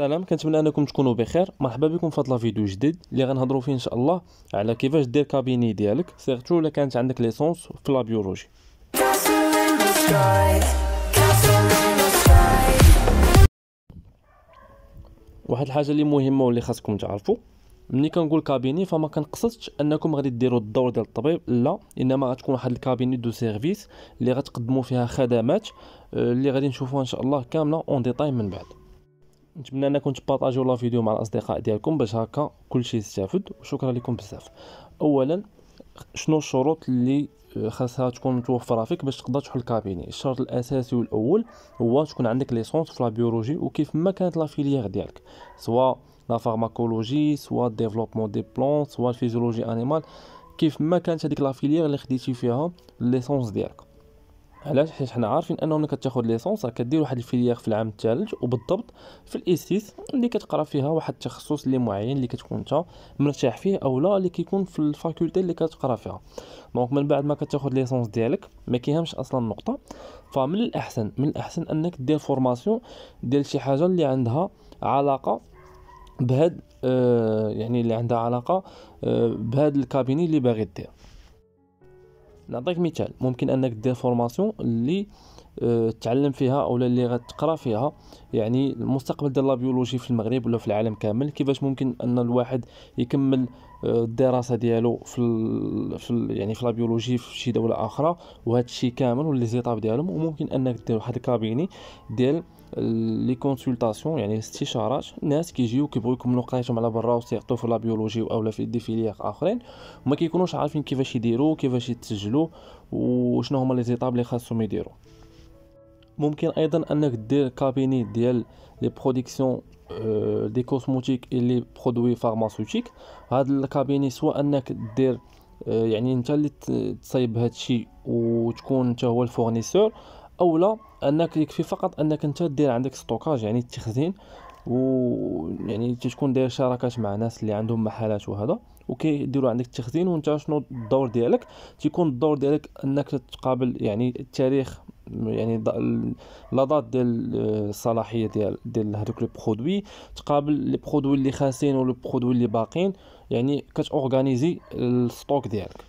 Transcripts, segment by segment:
السلام كنتمنى انكم تكونوا بخير مرحبا بكم في هذا فيديو جديد اللي غنهضروا فيه ان شاء الله على كيفاش دير كابيني ديالك سيرتو الا كانت عندك ليسونس في لا بيولوجي واحد الحاجه اللي مهمه واللي خاصكم تعرفوا ملي كنقول كابيني فما كنقصدش انكم غادي ديروا الدور ديال الطبيب لا انما غتكون واحد الكابيني دو سيرفيس اللي غتقدموا فيها خدمات آه، اللي غادي نشوفوها ان شاء الله كامله اون ديتاي من بعد نتمنى انكم تبارطاجيو لا فيديو مع الاصدقاء ديالكم باش هكا كلشي يستافد وشكرا لكم بزاف اولا شنو الشروط اللي خاصها تكون متوفره فيك باش تقدر تحل كابيني الشرط الاساسي والاول هو تكون عندك ليسونس في البيولوجي وكيف ما كانت لا فيليير ديالك سواء لا فارماكولوجي سواء ديفلوبمون دي بلون سواء الفيزيولوجي انيمال كيف ما كانت هذيك لا فيليير اللي خديتي فيها ليسونس ديالك علاش حيت حنا عارفين انه ملي كتاخد ليسونس راه كدير واحد الفيليير في العام الثالث وبالضبط في الاسيس اللي كتقرا فيها واحد التخصص اللي معين اللي كتكون انت مرتاح فيه او لا اللي كيكون في الفاكولتي اللي كتقرا فيها دونك من بعد ما كتاخد ليسونس ديالك ما كيهمش اصلا النقطه فمن الاحسن من الاحسن انك دير فورماسيون ديال شي حاجه اللي عندها علاقه بهاد آه يعني اللي عندها علاقه آه بهاد الكابيني اللي باغي دير نعطيك مثال ممكن انك دير فورماسيون اللي آه، تعلم فيها او اللي غتقرا فيها يعني المستقبل ديال البيولوجي في المغرب ولا في العالم كامل كيفاش ممكن ان الواحد يكمل آه، الدراسه ديالو في في يعني في البيولوجي في شي دوله اخرى وهذا الشيء كامل واللي زيطاب ديالهم وممكن انك دير واحد الكابيني ديال لي كونسلطاسيون يعني استشارات ناس كيجيو كيبغيو يكملوا قرايتهم على برا وسيرتو في البيولوجي او في دي فيليغ اخرين وما كيكونوش عارفين كيفاش يديروا كيفاش يتسجلوا وشنو هما لي زيطاب اللي خاصهم يديروا ممكن ايضا انك دير كابيني ديال لي برودكسيون آه، دي اي لي برودوي فارماسيوتيك هاد الكابيني سواء انك دير آه، يعني انت اللي تصايب هادشي وتكون انت هو الفورنيسور اولا انك يكفي فقط انك انت دير عندك ستوكاج يعني التخزين و يعني تكون داير شراكات مع ناس اللي عندهم محلات وهذا وكيديروا عندك التخزين وانت شنو الدور ديالك تيكون الدور ديالك انك تقابل يعني التاريخ يعني لا دات ديال الصلاحيه آه، ديال ديال هذوك لي برودوي تقابل لي برودوي اللي خاسين ولي برودوي اللي باقين يعني كتورغانيزي الستوك ديالك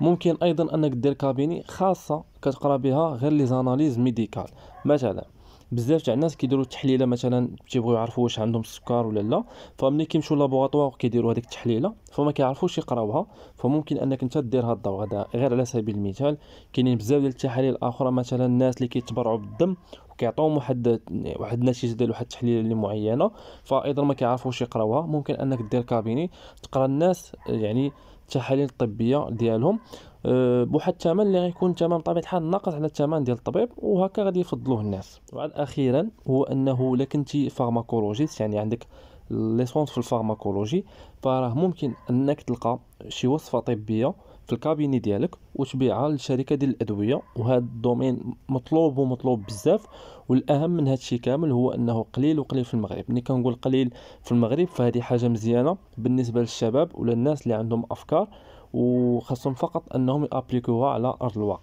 ممكن ايضا انك دير كابيني خاصه كتقرا بها غير لي زاناليز ميديكال مثلا بزاف تاع الناس كيديروا التحليله مثلا تيبغيو يعرفوا واش عندهم السكر ولا لا فملي كيمشيو لابوغاتوار كيديروا هذيك التحليله فما كيعرفوش يقراوها فممكن انك انت دير هاد الدور غير على سبيل المثال كاينين بزاف ديال التحاليل الاخرى مثلا الناس اللي كيتبرعوا بالدم وكيعطيهم واحد واحد النتيجه ديال واحد التحليله اللي معينه فايضا ما كيعرفوش يقراوها ممكن انك دير كابيني تقرا الناس يعني التحاليل الطبيه ديالهم آه، بواحد الثمن اللي غيكون تمام بطبيعه الحال ناقص على الثمن ديال الطبيب وهكا غادي يفضلوه الناس وعاد اخيرا هو انه لكنتي فارماكولوجيست يعني عندك لي في الفارماكولوجي فراه ممكن انك تلقى شي وصفه طبيه في الكابيني ديالك وتبيعها للشركه ديال الادويه وهذا الدومين مطلوب ومطلوب بزاف والاهم من هذا الشيء كامل هو انه قليل وقليل في المغرب ملي كنقول قليل في المغرب فهذه حاجه مزيانه بالنسبه للشباب ولا الناس اللي عندهم افكار وخاصهم فقط انهم يابليكوها على ارض الواقع